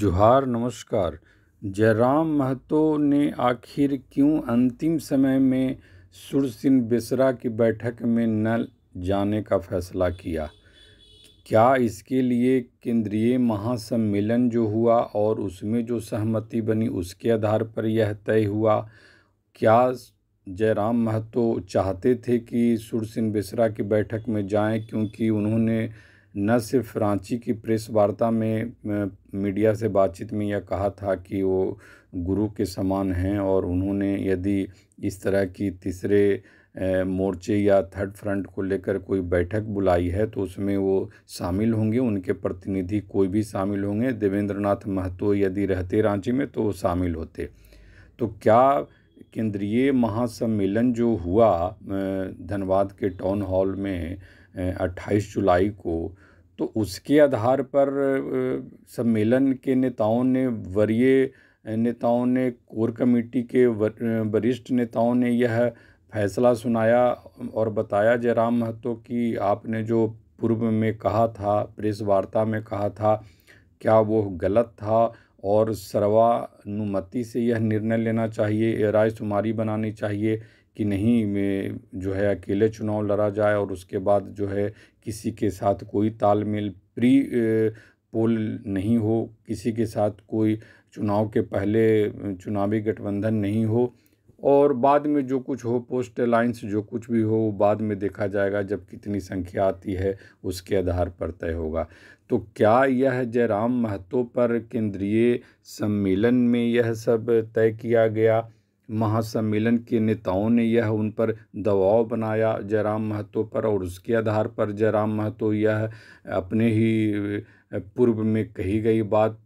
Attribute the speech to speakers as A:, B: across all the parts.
A: जुहार नमस्कार जयराम महतो ने आखिर क्यों अंतिम समय में सुरसिन बेसरा की बैठक में न जाने का फैसला किया क्या इसके लिए केंद्रीय महासम्मेलन जो हुआ और उसमें जो सहमति बनी उसके आधार पर यह तय हुआ क्या जयराम महतो चाहते थे कि सुरसिन बेसरा की बैठक में जाएं क्योंकि उन्होंने न सिर्फ रांची की प्रेस वार्ता में मीडिया से बातचीत में यह कहा था कि वो गुरु के समान हैं और उन्होंने यदि इस तरह की तीसरे मोर्चे या थर्ड फ्रंट को लेकर कोई बैठक बुलाई है तो उसमें वो शामिल होंगे उनके प्रतिनिधि कोई भी शामिल होंगे देवेंद्र नाथ महतो यदि रहते रांची में तो वो शामिल होते तो क्या केंद्रीय महासम्मेलन जो हुआ धनबाद के टाउन हॉल में 28 जुलाई को तो उसके आधार पर सम्मेलन के नेताओं ने वरीय नेताओं ने कोर कमेटी के वरिष्ठ नेताओं ने यह फैसला सुनाया और बताया जयराम महतो कि आपने जो पूर्व में कहा था प्रेस वार्ता में कहा था क्या वो गलत था और सर्वानुमति से यह निर्णय लेना चाहिए राय बनानी चाहिए कि नहीं मैं जो है अकेले चुनाव लड़ा जाए और उसके बाद जो है किसी के साथ कोई तालमेल प्री पोल नहीं हो किसी के साथ कोई चुनाव के पहले चुनावी गठबंधन नहीं हो और बाद में जो कुछ हो पोस्ट लाइन्स जो कुछ भी हो वो बाद में देखा जाएगा जब कितनी संख्या आती है उसके आधार पर तय होगा तो क्या यह जयराम महतो पर केंद्रीय सम्मेलन में यह सब तय किया गया महासम्मेलन के नेताओं ने यह उन पर दबाव बनाया जयराम महतो पर और उसके आधार पर जयराम महतो यह अपने ही पूर्व में कही गई बात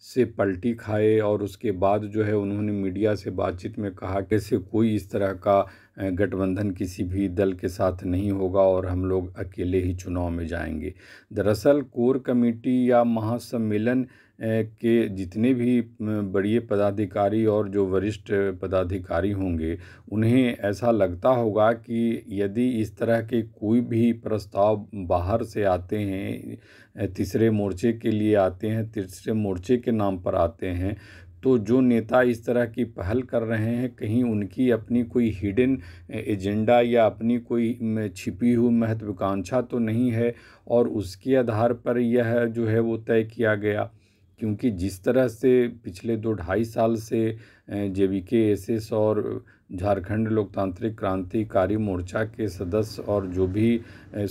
A: से पलटी खाए और उसके बाद जो है उन्होंने मीडिया से बातचीत में कहा कि से कोई इस तरह का गठबंधन किसी भी दल के साथ नहीं होगा और हम लोग अकेले ही चुनाव में जाएंगे दरअसल कोर कमेटी या महासम्मेलन के जितने भी बड़े पदाधिकारी और जो वरिष्ठ पदाधिकारी होंगे उन्हें ऐसा लगता होगा कि यदि इस तरह के कोई भी प्रस्ताव बाहर से आते हैं तीसरे मोर्चे के लिए आते हैं तीसरे मोर्चे के नाम पर आते हैं तो जो नेता इस तरह की पहल कर रहे हैं कहीं उनकी अपनी कोई हिडन एजेंडा या अपनी कोई छिपी हुई महत्वाकांक्षा तो नहीं है और उसके आधार पर यह जो है वो तय किया गया क्योंकि जिस तरह से पिछले दो ढाई साल से J V K S S और झारखंड लोकतांत्रिक क्रांतिकारी मोर्चा के सदस्य और जो भी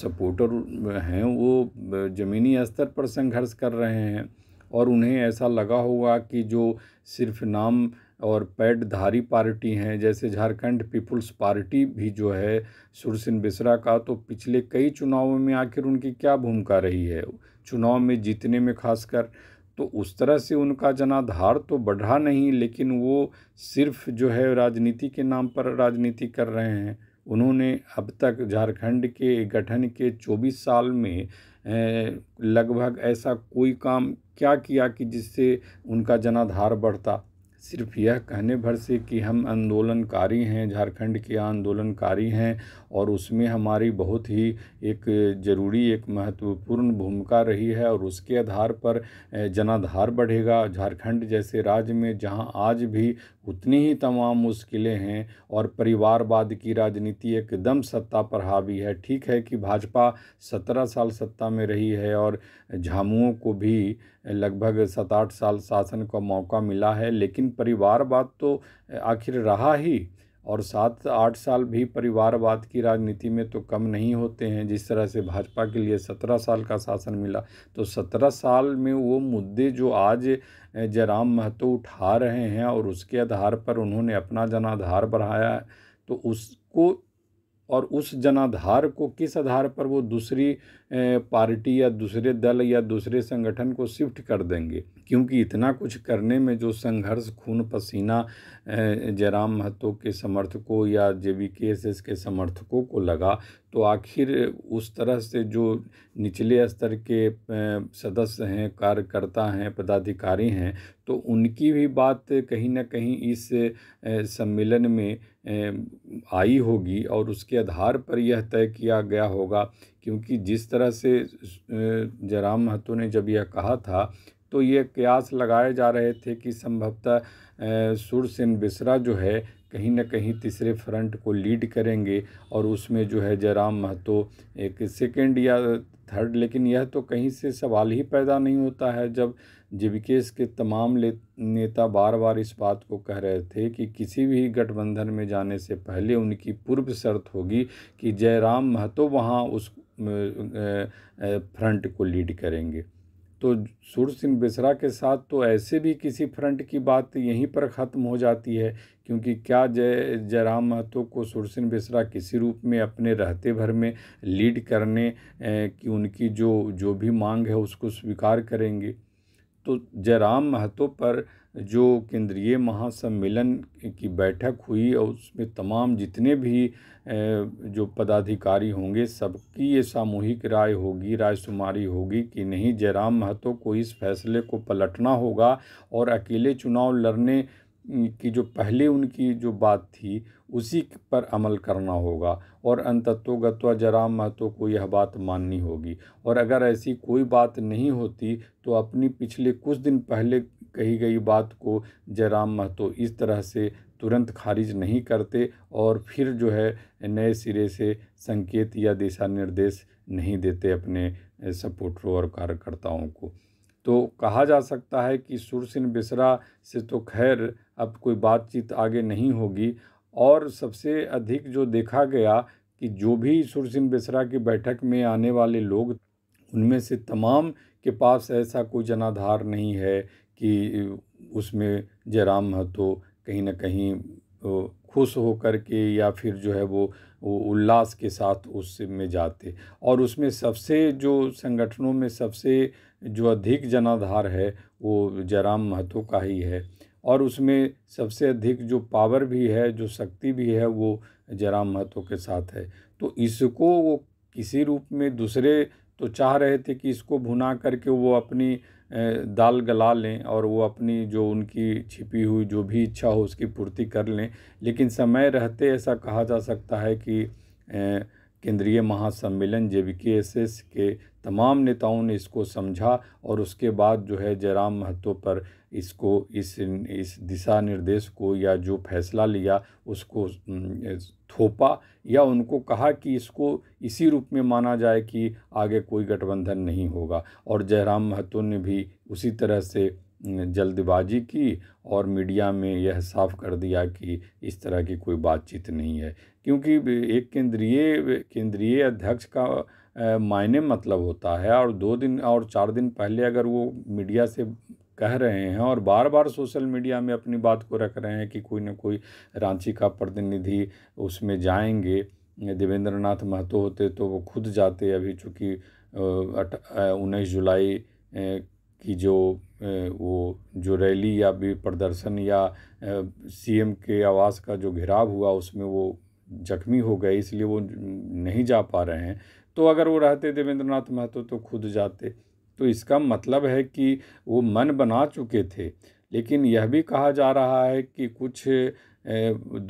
A: सपोर्टर हैं वो ज़मीनी स्तर पर संघर्ष कर रहे हैं और उन्हें ऐसा लगा होगा कि जो सिर्फ नाम और पैडधारी पार्टी हैं जैसे झारखंड पीपुल्स पार्टी भी जो है सुरसिन बिसरा का तो पिछले कई चुनावों में आखिर उनकी क्या भूमिका रही है चुनाव में जीतने में खासकर तो उस तरह से उनका जनाधार तो बढ़ा नहीं लेकिन वो सिर्फ जो है राजनीति के नाम पर राजनीति कर रहे हैं उन्होंने अब तक झारखंड के गठन के 24 साल में लगभग ऐसा कोई काम क्या किया कि जिससे उनका जनाधार बढ़ता सिर्फ यह कहने भर से कि हम आंदोलनकारी हैं झारखंड के आंदोलनकारी हैं और उसमें हमारी बहुत ही एक ज़रूरी एक महत्वपूर्ण भूमिका रही है और उसके आधार पर जनाधार बढ़ेगा झारखंड जैसे राज्य में जहां आज भी उतनी ही तमाम मुश्किलें हैं और परिवारवाद की राजनीति एकदम सत्ता पर हावी है ठीक है कि भाजपा सत्रह साल सत्ता में रही है और झामुओं को भी लगभग सात आठ साल शासन का मौका मिला है लेकिन परिवारवाद तो आखिर रहा ही और सात आठ साल भी परिवारवाद की राजनीति में तो कम नहीं होते हैं जिस तरह से भाजपा के लिए सत्रह साल का शासन मिला तो सत्रह साल में वो मुद्दे जो आज जयराम महतो उठा रहे हैं और उसके आधार पर उन्होंने अपना जनाधार बढ़ाया तो उसको और उस जनाधार को किस आधार पर वो दूसरी पार्टी या दूसरे दल या दूसरे संगठन को शिफ्ट कर देंगे क्योंकि इतना कुछ करने में जो संघर्ष खून पसीना जयराम महतो के समर्थकों या J V K S S के समर्थकों को लगा तो आखिर उस तरह से जो निचले स्तर के सदस्य हैं कार्यकर्ता हैं पदाधिकारी हैं तो उनकी भी बात कहीं ना कहीं इस सम्मेलन में आई होगी और उसके आधार पर यह तय किया गया होगा क्योंकि जिस तरह तरह से जयराम महतो ने जब यह कहा था तो ये कयास लगाए जा रहे थे कि संभवतः सुरसेन बिसरा जो है कहीं ना कहीं तीसरे फ्रंट को लीड करेंगे और उसमें जो है जयराम महतो एक सेकेंड या थर्ड लेकिन यह तो कहीं से सवाल ही पैदा नहीं होता है जब जेबीकेस के तमाम नेता बार बार इस बात को कह रहे थे कि किसी भी गठबंधन में जाने से पहले उनकी पूर्व शर्त होगी कि जयराम महतो वहाँ उस फ्रंट को लीड करेंगे तो सुर सिंह बिसरा के साथ तो ऐसे भी किसी फ्रंट की बात यहीं पर ख़त्म हो जाती है क्योंकि क्या जय जयराम महतो को सुर सिंह बिसरा किसी रूप में अपने रहते भर में लीड करने की उनकी जो जो भी मांग है उसको स्वीकार करेंगे तो जयराम महतो पर जो केंद्रीय महासम्मेलन की बैठक हुई और उसमें तमाम जितने भी जो पदाधिकारी होंगे सबकी ये सामूहिक राय होगी राय शुमारी होगी कि नहीं जयराम महतो को इस फैसले को पलटना होगा और अकेले चुनाव लड़ने की जो पहले उनकी जो बात थी उसी पर अमल करना होगा और अंतत्वगतवा जराम महतो को यह बात माननी होगी और अगर ऐसी कोई बात नहीं होती तो अपनी पिछले कुछ दिन पहले कही गई बात को जराम महतो इस तरह से तुरंत खारिज नहीं करते और फिर जो है नए सिरे से संकेत या दिशा निर्देश नहीं देते अपने सपोर्टरों और कार्यकर्ताओं को तो कहा जा सकता है कि सुरसिन बिसरा से तो खैर अब कोई बातचीत आगे नहीं होगी और सबसे अधिक जो देखा गया कि जो भी सुर सिंह की बैठक में आने वाले लोग उनमें से तमाम के पास ऐसा कोई जनाधार नहीं है कि उसमें जयराम महतो कहीं ना कहीं खुश हो कर के या फिर जो है वो उल्लास के साथ उसमें जाते और उसमें सबसे जो संगठनों में सबसे जो अधिक जनाधार है वो जयराम महतो का ही है और उसमें सबसे अधिक जो पावर भी है जो शक्ति भी है वो जरा महतो के साथ है तो इसको वो किसी रूप में दूसरे तो चाह रहे थे कि इसको भुना करके वो अपनी दाल गला लें और वो अपनी जो उनकी छिपी हुई जो भी इच्छा हो उसकी पूर्ति कर लें लेकिन समय रहते ऐसा कहा जा सकता है कि केंद्रीय महासम्मेलन एस के तमाम नेताओं ने इसको समझा और उसके बाद जो है जयराम महतो पर इसको इस इस दिशा निर्देश को या जो फैसला लिया उसको थोपा या उनको कहा कि इसको इसी रूप में माना जाए कि आगे कोई गठबंधन नहीं होगा और जयराम महतो ने भी उसी तरह से जल्दबाजी की और मीडिया में यह साफ कर दिया कि इस तरह की कोई बातचीत नहीं है क्योंकि एक केंद्रीय केंद्रीय अध्यक्ष का मायने मतलब होता है और दो दिन और चार दिन पहले अगर वो मीडिया से कह रहे हैं और बार बार सोशल मीडिया में अपनी बात को रख रहे हैं कि कोई ना कोई रांची का प्रतिनिधि उसमें जाएंगे देवेंद्र नाथ महतो होते तो वो खुद जाते अभी चूँकि उन्नीस जुलाई कि जो वो जो रैली या भी प्रदर्शन या सीएम के आवास का जो घेराव हुआ उसमें वो जख्मी हो गए इसलिए वो नहीं जा पा रहे हैं तो अगर वो रहते देवेंद्र नाथ महतो तो खुद जाते तो इसका मतलब है कि वो मन बना चुके थे लेकिन यह भी कहा जा रहा है कि कुछ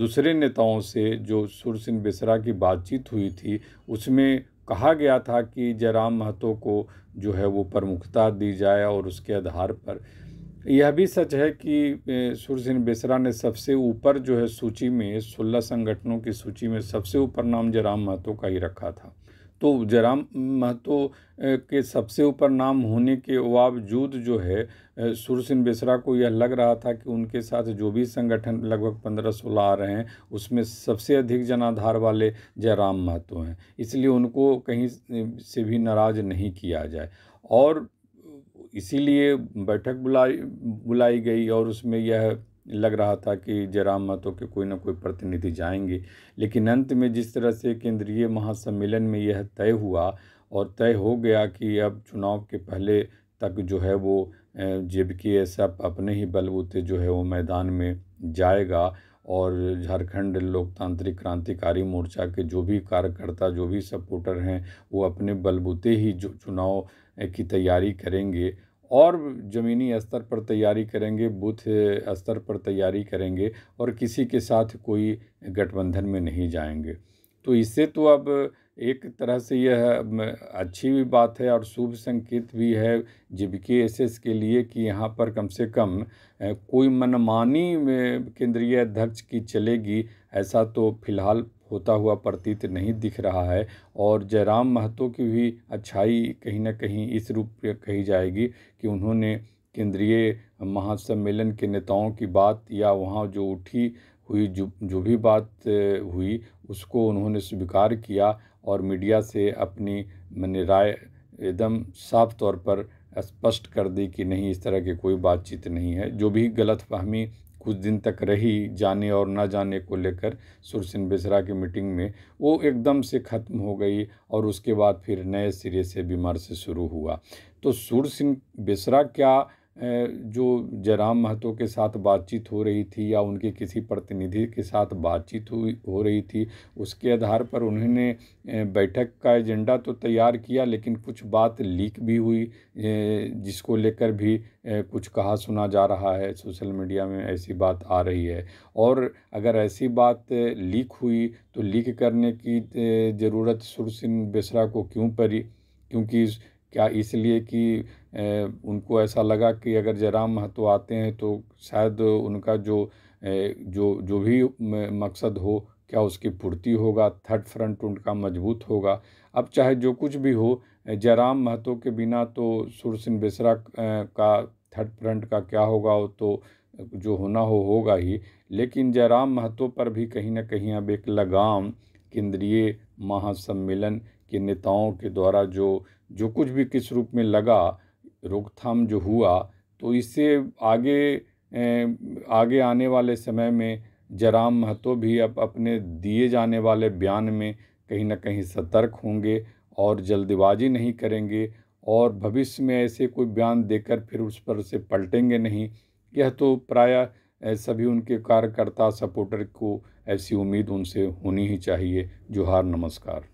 A: दूसरे नेताओं से जो सुरसिंह बेसरा की बातचीत हुई थी उसमें कहा गया था कि जयराम महतो को जो है वो प्रमुखता दी जाए और उसके आधार पर यह भी सच है कि सुरसिन बेसरा ने सबसे ऊपर जो है सूची में सोलह संगठनों की सूची में सबसे ऊपर नाम जयराम महतो का ही रखा था तो जयराम महतो के सबसे ऊपर नाम होने के बावजूद जो है सुर सिंह बेसरा को यह लग रहा था कि उनके साथ जो भी संगठन लगभग पंद्रह सोलह आ रहे हैं उसमें सबसे अधिक जनाधार वाले जयराम महतो हैं इसलिए उनको कहीं से भी नाराज नहीं किया जाए और इसीलिए बैठक बुलाई बुलाई गई और उसमें यह लग रहा था कि जयराम महतो के कोई ना कोई प्रतिनिधि जाएंगे लेकिन अंत में जिस तरह से केंद्रीय महासम्मेलन में यह तय हुआ और तय हो गया कि अब चुनाव के पहले तक जो है वो जेब के एफ अपने ही बलबूते जो है वो मैदान में जाएगा और झारखंड लोकतांत्रिक क्रांतिकारी मोर्चा के जो भी कार्यकर्ता जो भी सपोर्टर हैं वो अपने बलबूते ही जो चुनाव की तैयारी करेंगे और ज़मीनी स्तर पर तैयारी करेंगे बूथ स्तर पर तैयारी करेंगे और किसी के साथ कोई गठबंधन में नहीं जाएंगे तो इससे तो अब एक तरह से यह अच्छी भी बात है और शुभ संकेत भी है एस एस के लिए कि यहाँ पर कम से कम कोई मनमानी केंद्रीय अध्यक्ष की चलेगी ऐसा तो फिलहाल होता हुआ प्रतीत नहीं दिख रहा है और जयराम महतो की भी अच्छाई कहीं ना कहीं इस रूप में कही जाएगी कि उन्होंने केंद्रीय महासम्मेलन के नेताओं की बात या वहाँ जो उठी हुई जो जो भी बात हुई उसको उन्होंने स्वीकार किया और मीडिया से अपनी मैंने राय एकदम साफ तौर पर स्पष्ट कर दी कि नहीं इस तरह की कोई बातचीत नहीं है जो भी गलत फहमी कुछ दिन तक रही जाने और ना जाने को लेकर सुरसिन बेसरा की मीटिंग में वो एकदम से ख़त्म हो गई और उसके बाद फिर नए सिरे से बीमार से शुरू हुआ तो सुरसिन बेसरा क्या जो जयराम महतो के साथ बातचीत हो रही थी या उनके किसी प्रतिनिधि के साथ बातचीत हुई हो रही थी उसके आधार पर उन्होंने बैठक का एजेंडा तो तैयार किया लेकिन कुछ बात लीक भी हुई जिसको लेकर भी कुछ कहा सुना जा रहा है सोशल मीडिया में ऐसी बात आ रही है और अगर ऐसी बात लीक हुई तो लीक करने की ज़रूरत सुरसिन बेसरा को क्यों पड़ी क्योंकि क्या इसलिए कि उनको ऐसा लगा कि अगर जयराम महतो आते हैं तो शायद उनका जो जो जो भी मकसद हो क्या उसकी पूर्ति होगा थर्ड फ्रंट उनका मजबूत होगा अब चाहे जो कुछ भी हो जयराम महतो के बिना तो सुर सिंह बेसरा का थर्ड फ्रंट का क्या होगा वो तो जो होना हो होगा ही लेकिन जयराम महतो पर भी कहीं ना कहीं अब एक लगाम केंद्रीय महासम्मेलन के नेताओं के द्वारा जो जो कुछ भी किस रूप में लगा रोकथाम जो हुआ तो इससे आगे आगे आने वाले समय में जराम महतो भी अब अपने दिए जाने वाले बयान में कहीं ना कहीं सतर्क होंगे और जल्दबाजी नहीं करेंगे और भविष्य में ऐसे कोई बयान देकर फिर उस पर से पलटेंगे नहीं यह तो प्राय सभी उनके कार्यकर्ता सपोर्टर को ऐसी उम्मीद उनसे होनी ही चाहिए जोहार नमस्कार